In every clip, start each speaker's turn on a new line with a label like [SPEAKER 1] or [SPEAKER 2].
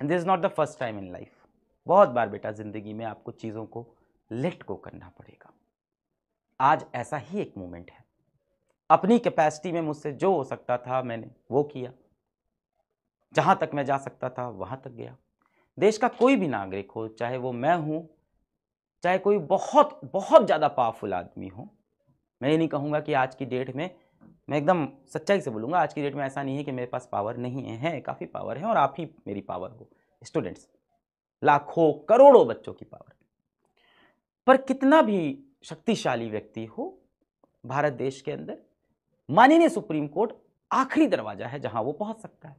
[SPEAKER 1] And this is not the first time in life बहुत बार बेटा ज़िंदगी में आपको चीज़ों को लेट को करना पड़ेगा आज ऐसा ही एक मोमेंट है अपनी कैपेसिटी में मुझसे जो हो सकता था मैंने वो किया जहां तक मैं जा सकता था वहां तक गया देश का कोई भी नागरिक हो चाहे वो मैं हूं चाहे कोई बहुत बहुत ज़्यादा पावरफुल आदमी हो मैं ये नहीं कहूंगा कि आज की डेट में मैं एकदम सच्चाई से बोलूँगा आज की डेट में ऐसा नहीं है कि मेरे पास पावर नहीं है, है काफ़ी पावर है और आप ही मेरी पावर हो स्टूडेंट्स लाखों करोड़ों बच्चों की पावर पर कितना भी शक्तिशाली व्यक्ति हो भारत देश के अंदर माननीय सुप्रीम कोर्ट आखिरी दरवाजा है जहां वो पहुंच सकता है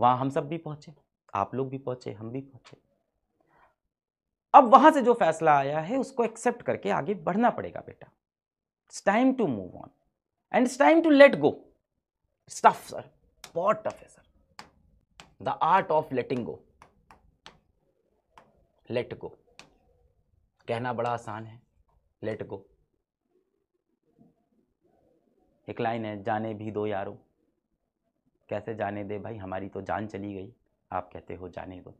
[SPEAKER 1] वहां हम सब भी पहुंचे आप लोग भी पहुंचे हम भी पहुंचे अब वहां से जो फैसला आया है उसको एक्सेप्ट करके आगे बढ़ना पड़ेगा बेटा it's time to move on and it's time to let go stuff sir बहुत टफ है sir the art of letting go let go कहना बड़ा आसान है लेट गो एक लाइन है जाने भी दो यारों कैसे जाने दे भाई हमारी तो जान चली गई आप कहते हो जाने दो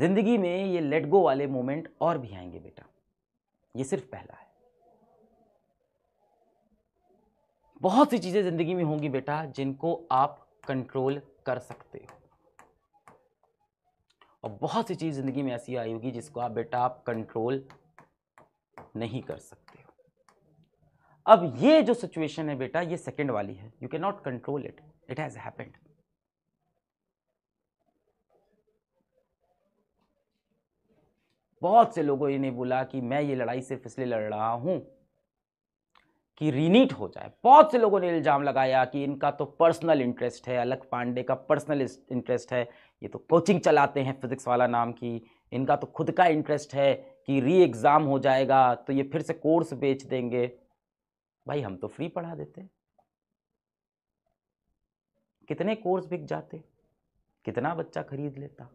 [SPEAKER 1] जिंदगी में ये लेट गो वाले मोमेंट और भी आएंगे बेटा ये सिर्फ पहला है बहुत सी चीज़ें ज़िंदगी में होंगी बेटा जिनको आप कंट्रोल कर सकते हो और बहुत सी चीज़ ज़िंदगी में ऐसी आई होगी जिसको आप बेटा आप कंट्रोल नहीं कर सकते हो अब ये जो सिचुएशन है बेटा ये सेकंड वाली है you can not control it it has happened बहुत से लोगों ने बोला कि मैं ये लड़ाई सिर्फ इसलिए लड़ रहा हूँ कि रीनीट हो जाए बहुत से लोगों ने इल्ज़ाम लगाया कि इनका तो पर्सनल इंटरेस्ट है अलग पांडे का पर्सनल इंटरेस्ट है ये तो कोचिंग चलाते हैं फिज़िक्स वाला नाम की इनका तो खुद का इंटरेस्ट है कि री एग्ज़ाम हो जाएगा तो ये फिर से कोर्स बेच देंगे भाई हम तो फ्री पढ़ा देते कितने कोर्स बिक जाते कितना बच्चा खरीद लेता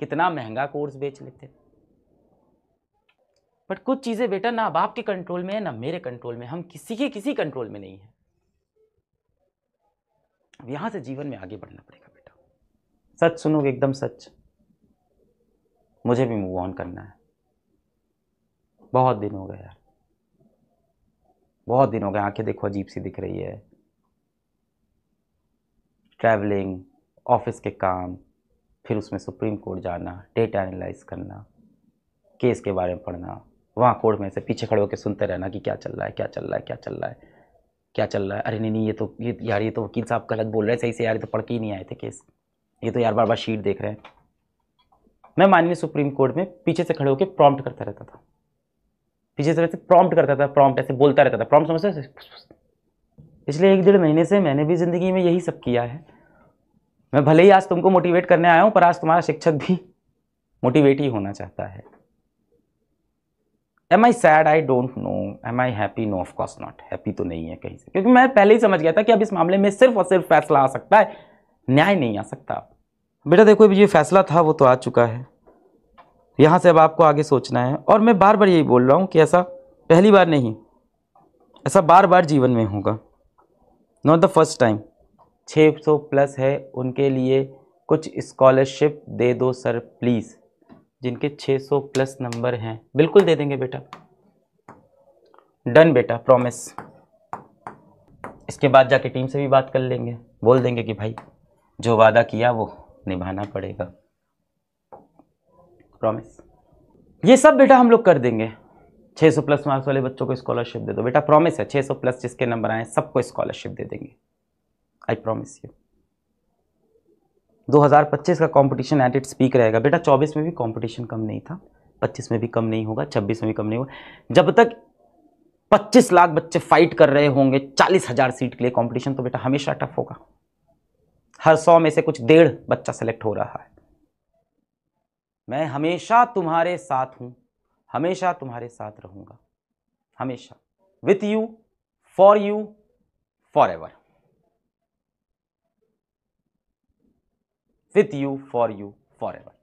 [SPEAKER 1] कितना महंगा कोर्स बेच लेते बट कुछ चीज़ें बेटा ना अब आपके कंट्रोल में है ना मेरे कंट्रोल में हम किसी के किसी कंट्रोल में नहीं है अब यहाँ से जीवन में आगे बढ़ना पड़ेगा बेटा सच सुनोगे एकदम सच मुझे भी मूव ऑन करना है बहुत दिन हो गए यार बहुत दिन हो गए आंखें देखो अजीब सी दिख रही है ट्रैवलिंग ऑफिस के काम फिर उसमें सुप्रीम कोर्ट जाना डेटा एनालाइज करना केस के बारे में पढ़ना वहाँ कोड़ में से पीछे खड़े होकर सुनते रहना कि क्या चल रहा है क्या चल रहा है क्या चल रहा है क्या चल रहा है अरे नहीं नहीं ये तो ये यार ये तो वकील साहब गलत बोल रहे हैं सही से यार ये तो पढ़ के ही नहीं आए थे केस ये तो यार बार बार शीट देख रहे हैं मैं माननीय सुप्रीम कोर्ट में पीछे से खड़े होकर प्रॉम्प्ट करता रहता था पीछे से वैसे प्रॉम्प्ट करता था प्रॉम्प्ट ऐसे बोलता रहता था प्रॉम्प्ट समझते पिछले एक डेढ़ महीने से मैंने भी ज़िंदगी में यही सब किया है मैं भले ही आज तुमको मोटिवेट करने आया हूँ पर आज तुम्हारा शिक्षक भी मोटिवेट ही होना चाहता है am I sad I don't know am I happy no of course not happy तो नहीं है कहीं से क्योंकि मैं पहले ही समझ गया था कि अब इस मामले में सिर्फ और सिर्फ फैसला आ सकता है न्याय नहीं आ सकता बेटा देखो ये फैसला था वो तो आ चुका है यहाँ से अब आपको आगे सोचना है और मैं बार बार यही बोल रहा हूँ कि ऐसा पहली बार नहीं ऐसा बार बार जीवन में होगा not the first time 600 plus है उनके लिए कुछ स्कॉलरशिप दे दो सर प्लीज़ जिनके 600 प्लस नंबर हैं बिल्कुल दे देंगे बेटा डन बेटा प्रॉमिस इसके बाद जाके टीम से भी बात कर लेंगे बोल देंगे कि भाई जो वादा किया वो निभाना पड़ेगा प्रॉमिस ये सब बेटा हम लोग कर देंगे 600 प्लस मार्क्स वाले बच्चों को स्कॉलरशिप दे दो बेटा प्रॉमिस है 600 प्लस जिसके नंबर आए सबको स्कॉलरशिप दे देंगे आई प्रॉमिस यू 2025 का कंपटीशन एट इट्स पीक रहेगा बेटा 24 में भी कंपटीशन कम नहीं था 25 में भी कम नहीं होगा 26 में भी कम नहीं होगा जब तक 25 लाख बच्चे फाइट कर रहे होंगे चालीस हजार सीट के लिए कंपटीशन तो बेटा हमेशा टफ होगा हर सौ में से कुछ डेढ़ बच्चा सेलेक्ट हो रहा है मैं हमेशा तुम्हारे साथ हूं हमेशा तुम्हारे साथ रहूंगा हमेशा with you for you forever With you, for you, forever.